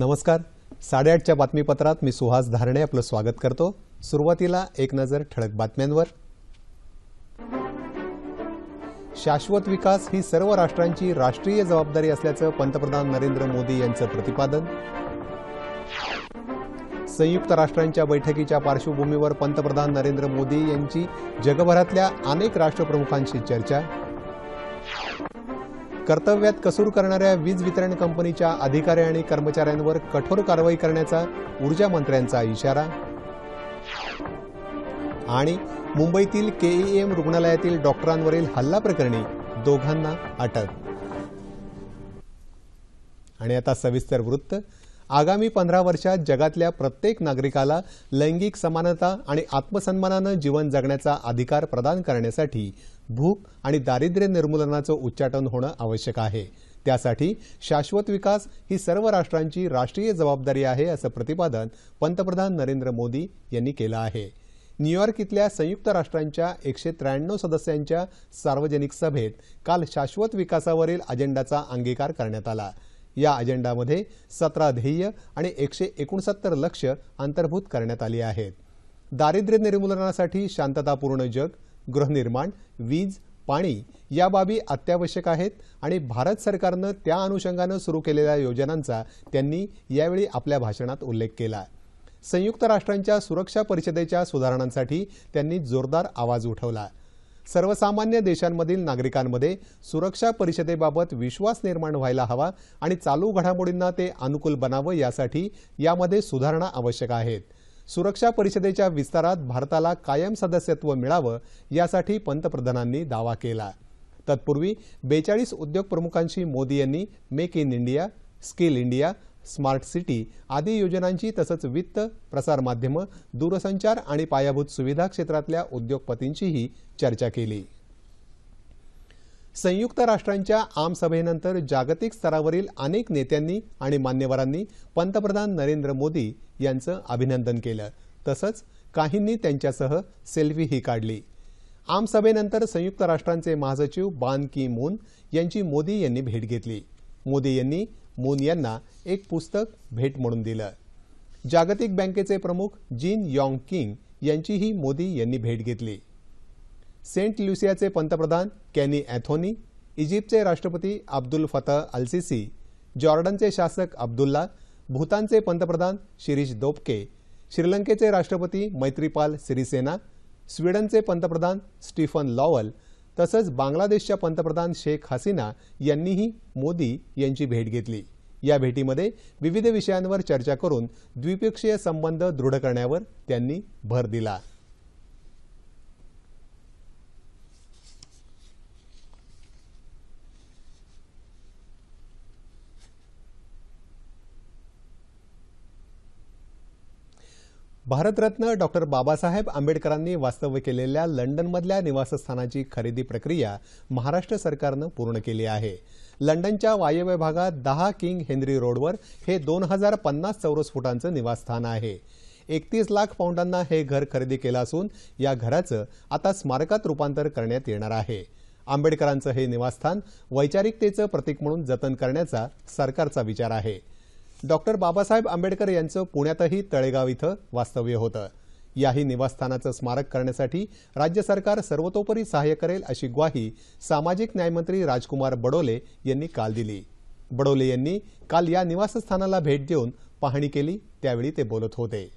नमस्कार साडेआठच्या बातमीपत्रात मी सुहास धारणे आपलं स्वागत करतो सुरुवातीला एक नजर ठळक बातम्यांवर शाश्वत विकास ही सर्व राष्ट्रांची राष्ट्रीय जबाबदारी असल्याचं पंतप्रधान नरेंद्र मोदी यांचं प्रतिपादन संयुक्त राष्ट्रांच्या बैठकीच्या पार्श्वभूमीवर पंतप्रधान नरेंद्र मोदी यांची जगभरातल्या अनेक राष्ट्रप्रमुखांशी चर्चा कर्तव्यात कसूर करणाऱ्या वीज वितरण कंपनीच्या अधिकारी आणि कर्मचाऱ्यांवर कठोर कारवाई करण्याचा ऊर्जा मंत्र्यांचा इशारा आणि मुंबईतील केईएम रुग्णालयातील डॉक्टरांवरील हल्ला प्रकरणी दोघांना अटक आणि आता सविस्तर वृत्त आगामी पंधरा वर्षात जगातल्या प्रत्येक नागरिकाला लैंगिक समानता आणि आत्मसन्मानानं जीवन जगण्याचा अधिकार प्रदान करण्यासाठी भूक आणि दारिद्र्य निर्मूलनाचं उच्चाटन होणं आवश्यक आहे त्यासाठी शाश्वत विकास ही सर्व राष्ट्रांची राष्ट्रीय जबाबदारी आहे असं प्रतिपादन पंतप्रधान नरेंद्र मोदी यांनी केलं आहे न्यूयॉर्क इथल्या संयुक्त राष्ट्रांच्या एकशे त्र्याण्णव सदस्यांच्या सार्वजनिक सभेत काल शाश्वत विकासावरील अजेंडाचा अंगीकार करण्यात आला या अजेंडामध्ये सतरा ध्येय आणि एकशे एकोणसत्तर लक्ष अंतर्भूत करण्यात आली आहेत दारिद्र्य निर्मूलनासाठी शांततापूर्ण जग गृहनिर्माण वीज पाणी या बाबी अत्यावश्यक आहेत आणि भारत सरकारनं त्या अनुषंगानं सुरू केलेल्या योजनांचा त्यांनी यावेळी आपल्या भाषणात उल्लेख केला संयुक्त राष्ट्रांच्या सुरक्षा परिषदेच्या सुधारणांसाठी त्यांनी जोरदार आवाज उठवला सर्वसामान्य देशांमधील नागरिकांमध्ये सुरक्षा परिषदेबाबत विश्वास निर्माण व्हायला हवा आणि चालू घडामोडींना ते अनुकूल बनावं यासाठी यामध्ये सुधारणा आवश्यक आहेत सुरक्षा परिषदेच्या विस्तारात भारताला कायम सदस्यत्व मिळावं यासाठी पंतप्रधानांनी दावा केला तत्पूर्वी बेचाळीस उद्योग प्रमुखांशी मोदी यांनी make in India skill India smart city आदी योजनांची तसंच वित्त प्रसारमाध्यमं दूरसंचार आणि पायाभूत सुविधा क्षेत्रातल्या उद्योगपतींचीही चर्चा केली संयुक्त राष्ट्रांच्या आमसभेनंतर जागतिक स्तरावरील अनेक नेत्यांनी आणि मान्यवरांनी पंतप्रधान नरेंद्र मोदी यांचं अभिनंदन केलं तसंच काहींनी त्यांच्यासह सेल्फीही काढली आमसभेनंतर संयुक्त राष्ट्रांचे महासचिव बान की मून यांची मोदी यांनी भेट घेतली मोदी यांनी मून यांना एक पुस्तक भेट म्हणून दिलं जागतिक बँकेचे प्रमुख जीन यॉंग किंग यांचीही मोदी यांनी भेट घेतली सेंट ल्युसियाचे पंतप्रधान कॅनी अँथोनी इजिप्तचे राष्ट्रपती अब्दुल फतह अलसिसी जॉर्डनचे शासक अब्दुल्ला भूतानचे पंतप्रधान शिरीष दोपके श्रीलंकेचे राष्ट्रपती मैत्रीपाल सिरिसेना स्वीडनचे पंतप्रधान स्टीफन लॉवल तसंच बांगलादेशच्या पंतप्रधान शेख हसीना यांनीही मोदी यांची भेट घेतली या भेटीमध्ये विविध विषयांवर चर्चा करून द्विपक्षीय संबंध दृढ करण्यावर त्यांनी भर दिला भारतरत्न डॉक्टर बाबासाहेब आंबेडकरांनी वास्तव्य केलेल्या लंडनमधल्या निवासस्थानाची खरेदी प्रक्रिया महाराष्ट्र सरकारनं पूर्ण केली आहे लंडनच्या वायव्य भागात दहा किंग हेनरी रोडवर हे दोन हजार पन्नास चौरस फुटांचं निवासस्थान आहे एकतीस लाख पाऊंडांना हे घर खरेदी केलं असून या घराचं आता स्मारकात रूपांतर करण्यात येणार आहे आंबेडकरांचं हे निवासस्थान वैचारिकतेचं प्रतीक म्हणून जतन करण्याचा सरकारचा विचार आहे डॉक्टर बाबासाहेब आंबेडकर यांचं पुण्यातही तळेगाव इथं वास्तव्य होतं याही निवासस्थानाचं स्मारक करण्यासाठी राज्य सरकार सर्वतोपरी सहाय्य करेल अशी ग्वाही सामाजिक न्यायमंत्री राजकुमार बडोले यांनी काल दिली बडोले यांनी काल या निवासस्थानाला भेट देऊन पाहणी केली त्यावेळी ते बोलत होते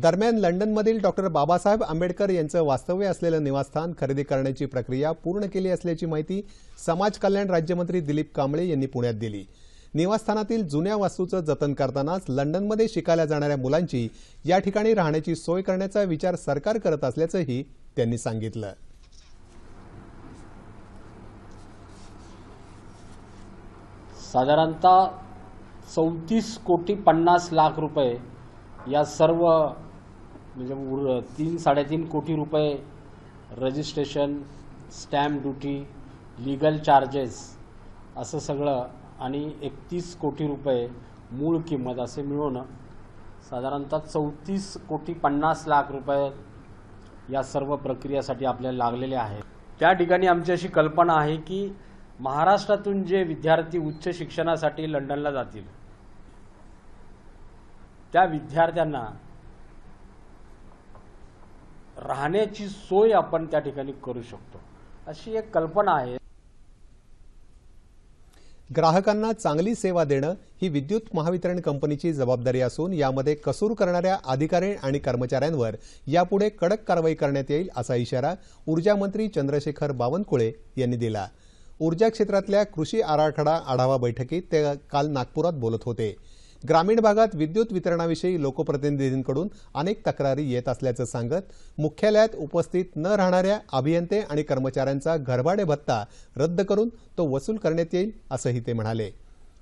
दरम्यान लंडनमधील डॉक्टर बाबासाहेब आंबेडकर यांचं वास्तव्य असलेलं निवासस्थान खरेदी करण्याची प्रक्रिया पूर्ण केली असल्याची माहिती समाज कल्याण राज्यमंत्री दिलीप कांबळे यांनी पुण्यात दिली निवासस्थानातील जुन्या वास्तूचं जतन करतानाच लंडनमध्ये शिकायला जाणाऱ्या मुलांची या ठिकाणी राहण्याची सोय करण्याचा विचार सरकार करत असल्याचंही त्यांनी सांगितलं साधारणतः चौतीस कोटी पन्नास लाख रुपये या सर्व म्हणजे उर तीन साडेतीन कोटी रुपये registration stamp duty legal charges असं सगळं आणि एकतीस कोटी रुपये मूळ किंमत असे मिळवणं साधारणतः चौतीस कोटी पन्नास लाख रुपये या सर्व प्रक्रियेसाठी आपल्याला लागलेले आहेत त्या ठिकाणी आमची अशी कल्पना आहे की महाराष्ट्रातून जे विद्यार्थी उच्च शिक्षणासाठी लंडनला जातील त्या विद्यार्थ्यांना राहण्याची सोय आपण त्या ठिकाणी करू शकतो अशी एक कल्पना आहे ग्राहकांना चांगली सेवा देणं ही विद्युत महावितरण कंपनीची जबाबदारी असून यामध्ये कसूर करणाऱ्या अधिकारी आणि कर्मचाऱ्यांवर यापुढे कडक कारवाई करण्यात येईल असा इशारा ऊर्जा मंत्री चंद्रशेखर बावनकुळे यांनी दिला ऊर्जा क्षेत्रातल्या कृषी आराखडा आढावा बैठकीत ते काल नागपुरात बोलत होते ग्रामीण भागात विद्युत वितरणाविषयी लोकप्रतिनिधींकडून अनेक तक्रारी येत असल्याचं सांगत मुख्यालयात उपस्थित न राहणाऱ्या अभियंते आणि कर्मचाऱ्यांचा घरभाडे भत्ता रद्द करून तो वसूल करण्यात येईल असंही ते म्हणाले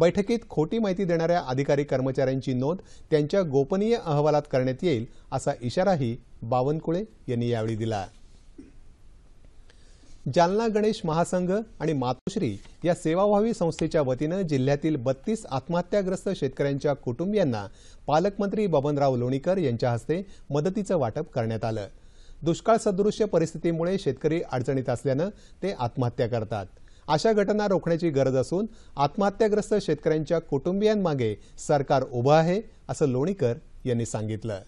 बैठकीत खोटी माहिती देणाऱ्या अधिकारी कर्मचाऱ्यांची नोंद त्यांच्या गोपनीय अहवालात करण्यात येईल असा इशाराही बावनकुळे यांनी यावेळी दिला जालना गणेश महासंघ आणि मातोश्री या सेवाभावी संस्थेच्या वतीनं जिल्ह्यातील बत्तीस आत्महत्याग्रस्त शेतकऱ्यांच्या कुटुंबियांना पालकमंत्री बबनराव लोणीकर यांच्या हस्ते मदतीचं वाटप करण्यात आलं दुष्काळ सदृश्य परिस्थितीमुळे शेतकरी अडचणीत असल्यानं ते आत्महत्या करतात अशा घटना रोखण्याची गरज असून आत्महत्याग्रस्त शेतकऱ्यांच्या कुटुंबियांमागे सरकार उभं आहे असं लोणीकर यांनी सांगितलं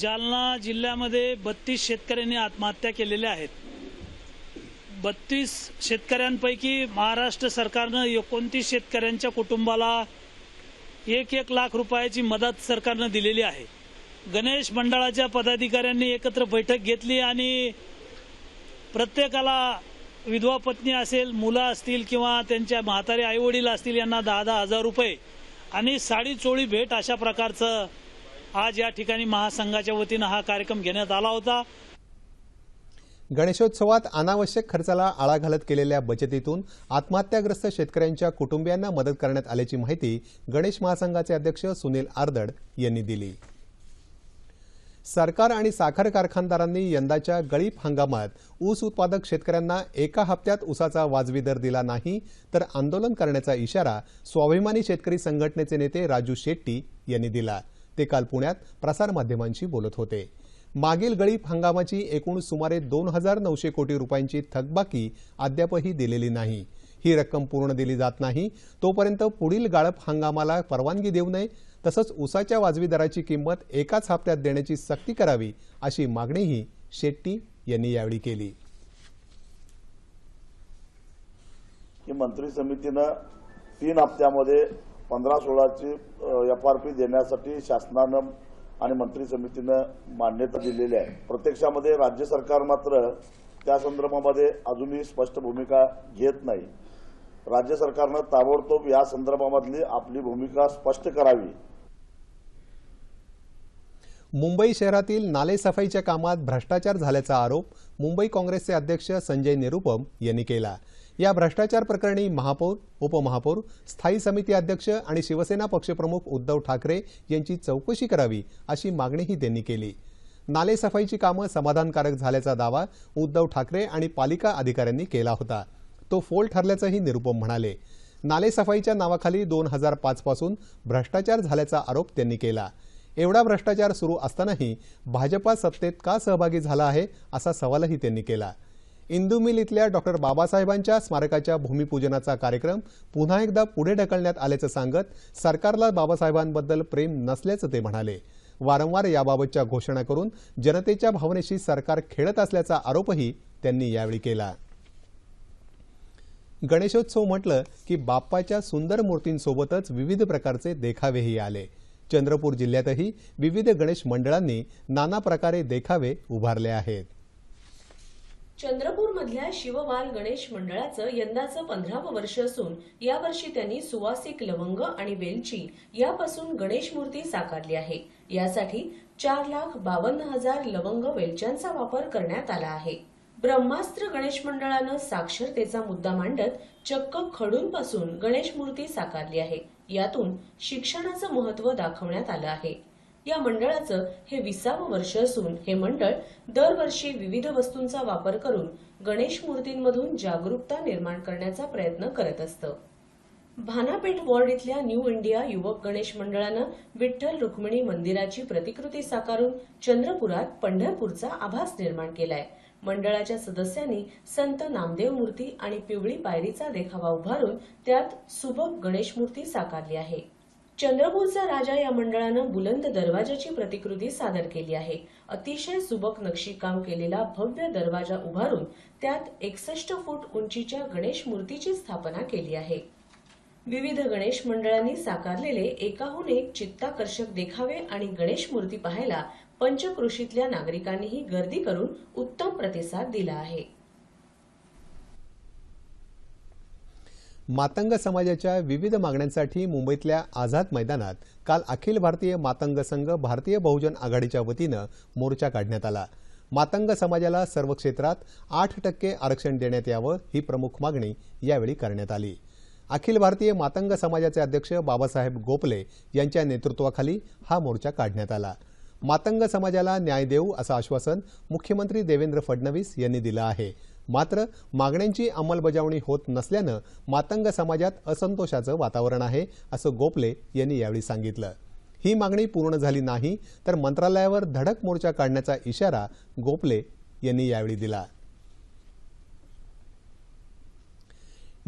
जालना जिल्ह्यामध्ये बत्तीस शेतकऱ्यांनी आत्महत्या केलेल्या आहेत बत्तीस शेतकऱ्यांपैकी महाराष्ट्र सरकारनं एकोणतीस शेतकऱ्यांच्या कुटुंबाला एक एक लाख रुपयाची मदत सरकारनं दिलेली आहे गणेश मंडळाच्या पदाधिकाऱ्यांनी एकत्र बैठक घेतली आणि प्रत्येकाला विधवा पत्नी असेल मुलं असतील किंवा त्यांच्या म्हातारे आईवडील असतील यांना दहा दहा हजार रुपये आणि साडी चोळी भेट अशा प्रकारचं आज या ठिकाणी महासंघाच्या वतीनं हा कार्यक्रम घेण्यात आला होता गणेशोत्सवात अनावश्यक खर्चाला आळा घालत केलेल्या बचतीतून आत्महत्याग्रस्त शेतकऱ्यांच्या कुटुंबियांना मदत करण्यात आल्याची माहिती गणेश महासंघाचे अध्यक्ष सुनील आर्दड यांनी दिली सरकार आणि साखर कारखानदारांनी यंदाच्या गळीप हंगामात ऊस उत्पादक शेतकऱ्यांना एका हप्त्यात ऊसाचा वाजवी दर दिला नाही तर आंदोलन करण्याचा इशारा स्वाभिमानी शेतकरी संघटनेचे नेते राजू शेट्टी यांनी दिला ते काल पुण्यात प्रसारमाध्यमांशी बोलत होते मागील गळीप हंगामाची एकूण सुमारे दोन हजार नऊशे कोटी रुपयांची थकबाकी अद्यापही दिलेली नाही ही रक्कम पूर्ण दिली जात नाही तोपर्यंत पुढील गाळप हंगामाला परवानगी देऊ नये तसंच उसाच्या वाजवी दराची किंमत एकाच हप्त्यात देण्याची सक्ती करावी अशी मागणीही शेट्टी यांनी यावेळी केली मंत्री समितीनं तीन हप्त्यामध्ये पंधरा सोळाची एफ आर पी देण्यासाठी शासनानं आणि मंत्री समितीनं मान्यता दिलेली आहे प्रत्यक्षामध्ये राज्य सरकार मात्र त्या संदर्भामध्ये अजूनही स्पष्ट भूमिका घेत नाही राज्य सरकारनं ताबडतोब या संदर्भामधली आपली भूमिका स्पष्ट करावी मुंबई शहरातील नालेसफाईच्या कामात भ्रष्टाचार झाल्याचा आरोप मुंबई काँग्रेसचे अध्यक्ष संजय निरुपम यांनी केला या भ्रष्टाचार प्रकरणी महापौर उपमहापौर स्थायी समिती अध्यक्ष आणि शिवसेना पक्षप्रमुख उद्धव ठाकरे यांची चौकशी करावी अशी मागणीही त्यांनी केली नालेसफाईची कामं समाधानकारक झाल्याचा दावा उद्धव ठाकरे आणि पालिका अधिकाऱ्यांनी केला होता तो फोल ठरल्याचंही निरुपम म्हणाले नालेसफाईच्या नावाखाली दोन हजार पाचपासून भ्रष्टाचार झाल्याचा आरोप त्यांनी केला एवढा भ्रष्टाचार सुरू असतानाही भाजपा सत्तेत का सहभागी झाला आहे असा सवालही त्यांनी केला इंदुमिल इथल्या डॉक्टर बाबासाहेबांच्या स्मारकाच्या भूमिपूजनाचा कार्यक्रम पुन्हा एकदा पुढे ढकलण्यात आल्याचं सांगत सरकारला बाबासाहेबांबद्दल प्रेम नसल्याचं ते म्हणाले वारंवार याबाबतच्या घोषणा करून जनतेच्या भावनेशी सरकार खेळत असल्याचा आरोपही त्यांनी यावेळी केला गणेशोत्सव म्हटलं की बाप्पाच्या सुंदर मूर्तींसोबतच विविध प्रकारचे देखावेही आले चंद्रपूर जिल्ह्यातही विविध गणेश मंडळांनी नाना प्रकारे देखावे उभारले आहेत मधल्या शिवमाल गणेश मंडळाचं यंदाचं पंधरावं वर्ष असून यावर्षी त्यांनी सुवासिक लवंग आणि वेलची यापासून गणेश मूर्ती साकारली आहे यासाठी चार लाख बावन्न हजार लवंग वेलच्यांचा वापर करण्यात आला आहे ब्रह्मास्त्र गणेश मंडळानं साक्षरतेचा मुद्दा मांडत चक्क खडूंपासून गणेश मूर्ती साकारली आहे यातून शिक्षणाचं महत्व दाखवण्यात आलं आहे या मंडळाचं हे विसावं वर्ष असून हे मंडळ दरवर्षी विविध वस्तूंचा वापर करून गणेश मूर्तींमधून जागरूकता निर्माण करण्याचा प्रयत्न करत असतं भानापेठ वॉर्ड इथल्या न्यू इंडिया युवक गणेश मंडळानं विठ्ठल रुक्मिणी मंदिराची प्रतिकृती साकारून चंद्रपुरात पंढरपूरचा आभास निर्माण केलाय मंडळाच्या सदस्यांनी संत नामदेव मूर्ती आणि पिवळी पायरीचा देखावा उभारून त्यात सुबक गणेश मूर्ती साकारली आहे चंद्रपूरचा राजा या मंडळानं बुलंद दरवाजाची प्रतिकृती सादर केली आहे अतिशय सुबक नक्षीकाम केलेला भव्य दरवाजा उभारून त्यात एकसष्ट फूट उंचीच्या गणेश मूर्तीची स्थापना केली आहे विविध गणेश मंडळांनी साकारलेले एकाहून एक चित्ताकर्षक देखावे आणि गणेश मूर्ती पाहायला पंचकृषीतल्या नागरिकांनीही गर्दी करून उत्तम प्रतिसाद दिला आहे मातंग समाजाच्या विविध मागण्यांसाठी मुंबईतल्या आझाद मैदानात काल अखिल भारतीय मातंग संघ भारतीय बहुजन आघाडीच्या वतीनं मोर्चा काढण्यात आला मातंग समाजाला सर्व क्षेत्रात आठ टक्के आरक्षण देण्यात यावं ही प्रमुख मागणी यावेळी करण्यात आली अखिल भारतीय मातंग समाजाचे अध्यक्ष बाबासाहेब गोपले यांच्या नेतृत्वाखाली हा मोर्चा काढण्यात आला मातंग समाजाला न्याय देऊ असं आश्वासन मुख्यमंत्री देवेंद्र फडणवीस यांनी दिलं आहे मात्र मागण्यांची अंमलबजावणी होत नसल्यानं मातंग समाजात असंतोषाचं वातावरण आहे असं गोपले यांनी यावेळी सांगितलं ही मागणी पूर्ण झाली नाही तर मंत्रालयावर धडक मोर्चा काढण्याचा इशारा गोपले यांनी यावेळी दिला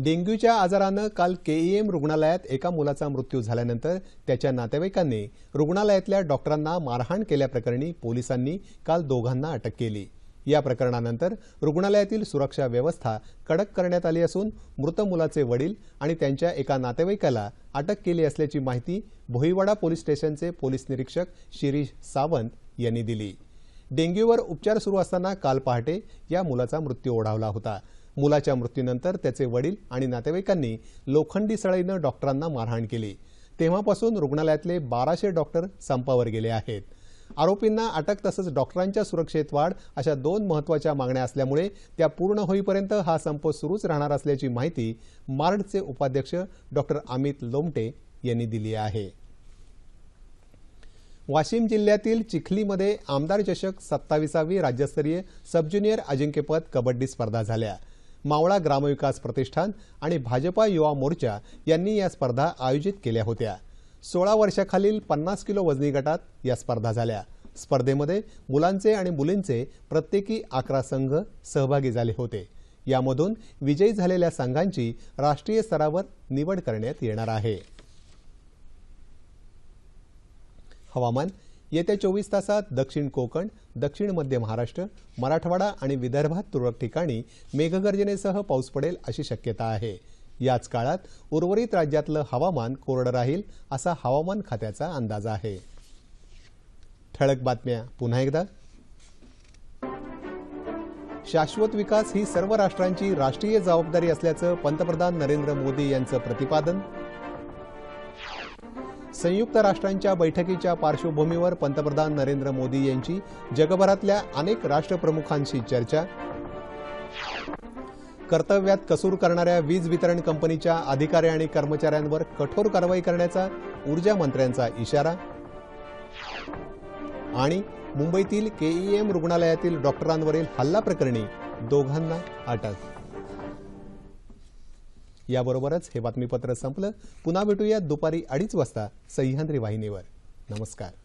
डेंग्यूच्या आजारानं काल केईएम रुग्णालयात एका मुलाचा मृत्यू झाल्यानंतर त्याच्या नातेवाईकांनी रुग्णालयातल्या डॉक्टरांना मारहाण केल्याप्रकरणी पोलिसांनी काल दोघांना अटक केली या प्रकरणानंतर रुग्णालयातील सुरक्षा व्यवस्था कडक करण्यात आली असून मृत मुलाचे वडील आणि त्यांच्या एका नातेवाईकाला अटक केली असल्याची माहिती भोईवाडा पोलीस स्टेशनचे पोलीस निरीक्षक शिरीष सावंत यांनी दिली डेंग्यूवर उपचार सुरू असताना काल पहाटे या मुलाचा मृत्यू ओढावला होता मुलाच्या मृत्यूनंतर त्याचे वडील आणि नातेवाईकांनी लोखंडी सळईनं डॉक्टरांना मारहाण केली तेव्हापासून रुग्णालयातले बाराशे डॉक्टर संपावर गेले आहेत आरोपींना अटक तसंच डॉक्टरांच्या सुरक्षेत वाढ अशा दोन महत्वाच्या मागण्या असल्यामुळे त्या पूर्ण होईपर्यंत हा संप सुरूच राहणार असल्याची माहिती मार्डचे उपाध्यक्ष डॉक्टर अमित लोमटे यांनी दिली आहे वाशिम जिल्ह्यातील चिखलीमध्ये आमदार चषक सत्तावीसावी राज्यस्तरीय सबज्युनियर अजिंक्यपद कबड्डी स्पर्धा झाल्या मावळा ग्रामविकास प्रतिष्ठान आणि भाजपा युवा मोर्चा यांनी या स्पर्धा आयोजित केल्या होत्या सोळा वर्षाखालील पन्नास किलो वजनी गटात या स्पर्धा झाल्या स्पर्धेमध्ये मुलांचे आणि मुलींचे प्रत्येकी अकरा संघ सहभागी झाले होते यामधून विजयी झालेल्या संघांची राष्ट्रीय स्तरावर निवड करण्यात येणार आहे हवामान येत्या चोवीस तासात दक्षिण कोकण दक्षिण मध्य महाराष्ट्र मराठवाडा आणि विदर्भात तुरळक ठिकाणी मेघगर्जनेसह पाऊस पडेल अशी शक्यता आहे याच काळात उर्वरित राज्यातलं हवामान कोरडं राहील असा हवामान खात्याचा अंदाज आहे ठळक बातम्या पुन्हा एकदा शाश्वत विकास ही सर्व राष्ट्रांची राष्ट्रीय जबाबदारी असल्याचं पंतप्रधान नरेंद्र मोदी यांचं प्रतिपादन संयुक्त राष्ट्रांच्या बैठकीच्या पार्श्वभूमीवर पंतप्रधान नरेंद्र मोदी यांची जगभरातल्या अनेक राष्ट्रप्रमुखांशी चर्चा कर्तव्यात कसूर करणाऱ्या वीज वितरण कंपनीच्या अधिकारी आणि कर्मचाऱ्यांवर कठोर कारवाई करण्याचा ऊर्जा मंत्र्यांचा इशारा आणि मुंबईतील केईएम रुग्णालयातील डॉक्टरांवरील हल्ला प्रकरणी दोघांना अटक याबरोबरच हे बातमीपत्र संपलं पुन्हा भेटूया दुपारी अडीच वाजता सह्याद्री वाहिनीवर नमस्कार